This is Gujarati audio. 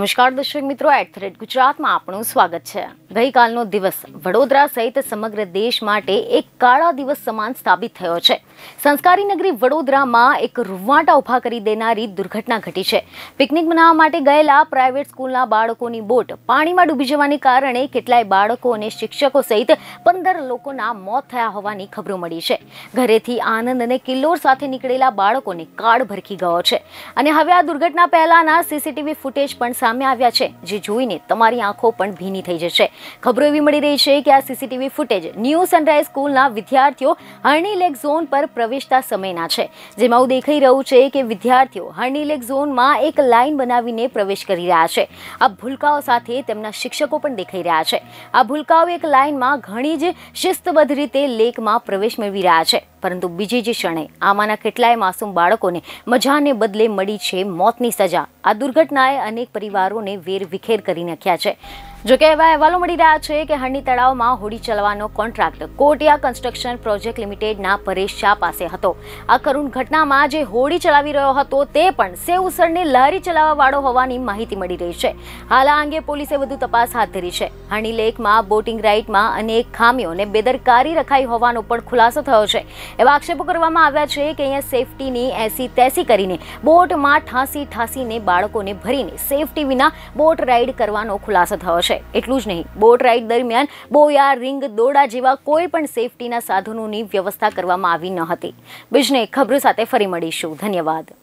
નમસ્કાર દર્શક મિત્રો એટ થ્રેડ ગુજરાતમાં આપનું સ્વાગત છે ગઈકાલનો દિવસ વડોદરા સહિત સમગ્ર દેશ માટે એક કાળા દિવસ સમાન સ્થાપિત થયો છે સંસ્કારી નગરી વડોદરામાં એક રૂવાટા ઊભા કરી દેનારી દુર્ઘટના ઘટી છે પિકનિક મનાવવા માટે ગયેલા પ્રાઇવેટ સ્કૂલના બાળકોની બોટ પાણીમાં ડૂબી જવાને કારણે કેટલાય બાળકો અને શિક્ષકો સહિત પંદર લોકોના મોત થયા હોવાની ખબરો મળી છે ઘરેથી આનંદ અને કિલ્લોર સાથે નીકળેલા બાળકોને કાળ ભરખી ગયો છે અને હવે આ દુર્ઘટના પહેલાના સીસીટીવી ફૂટેજ પણ સામે આવ્યા છે જે જોઈને તમારી આંખો પણ ભીની થઈ જશે ખબરો એવી મળી રહી છે કે આ સીસીટીવી ફૂટેજ ન્યૂ સનરાઈઝ સ્કૂલના વિદ્યાર્થીઓ હરણી લેક ઝોન પર પ્રવેશતા સમયના છે જેમાં હું દેખાઈ રહ્યું છે કે વિદ્યાર્થીઓ હરણી લેક ઝોનમાં એક લાઇન બનાવીને પ્રવેશ કરી રહ્યા છે આ ભૂલકાઓ સાથે તેમના શિક્ષકો પણ દેખાઈ રહ્યા છે આ ભૂલકાઓ એક લાઇનમાં ઘણી જ શિસ્તબદ્ધ રીતે લેકમાં પ્રવેશ મેળવી રહ્યા છે પરંતુ બીજી જ ક્ષણે આમાંના કેટલાય માસૂમ બાળકોને મજાને બદલે મળી છે મોતની સજા આ દુર્ઘટનાએ અનેક પરિવારોને વેર વિખેર કરી નાખ્યા છે જો કે એવા અહેવાલો મળી રહ્યા છે કે હરણી તળાવમાં હોડી ચલાવવાનો કોન્ટ્રાક્ટ કોટિયા કન્સ્ટ્રક્શન પ્રોજેક્ટ લિમિટેડના પરેશ શાહ પાસે હતો આ કરુણ ઘટનામાં જે હોડી ચલાવી રહ્યો હતો તે પણ સેવસરની લહેરી ચલાવવાવાળો હોવાની માહિતી મળી રહી છે હાલ આ અંગે પોલીસે વધુ તપાસ હાથ ધરી છે હરણી લેકમાં બોટિંગ રાઇડમાં અનેક ખામીઓને બેદરકારી રખાઈ હોવાનો પણ ખુલાસો થયો છે એવા આક્ષેપો કરવામાં આવ્યા છે કે અહીંયા સેફટીની એસી તેસી કરીને બોટમાં ઠાંસી ઠાંસીને બાળકોને ભરીને સેફટી વિના બોટ રાઇડ કરવાનો ખુલાસો થયો છે છે એટલું જ નહીં બોટ રાઇડ દરમિયાન બોયા રિંગ દોડા જેવા કોઈ પણ સેફટીના સાધનોની વ્યવસ્થા કરવામાં આવી ન હતી બીજને ખબરો સાથે ફરી મળીશું ધન્યવાદ